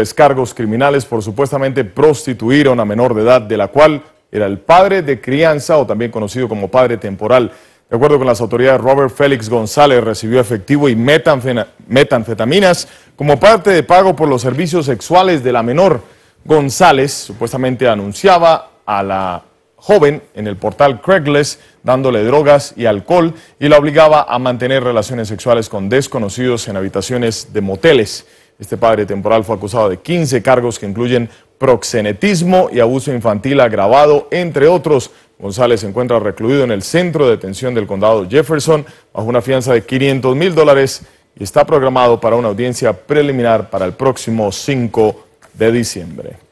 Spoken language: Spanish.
DESCARGOS cargos criminales por supuestamente prostituir a una menor de edad, de la cual era el padre de crianza o también conocido como padre temporal. De acuerdo con las autoridades, Robert Félix González recibió efectivo y metanfetaminas como parte de pago por los servicios sexuales de la menor. González supuestamente anunciaba a la joven en el portal Craigslist dándole drogas y alcohol y la obligaba a mantener relaciones sexuales con desconocidos en habitaciones de moteles. Este padre temporal fue acusado de 15 cargos que incluyen proxenetismo y abuso infantil agravado, entre otros. González se encuentra recluido en el centro de detención del condado Jefferson bajo una fianza de 500 mil dólares y está programado para una audiencia preliminar para el próximo 5 de diciembre.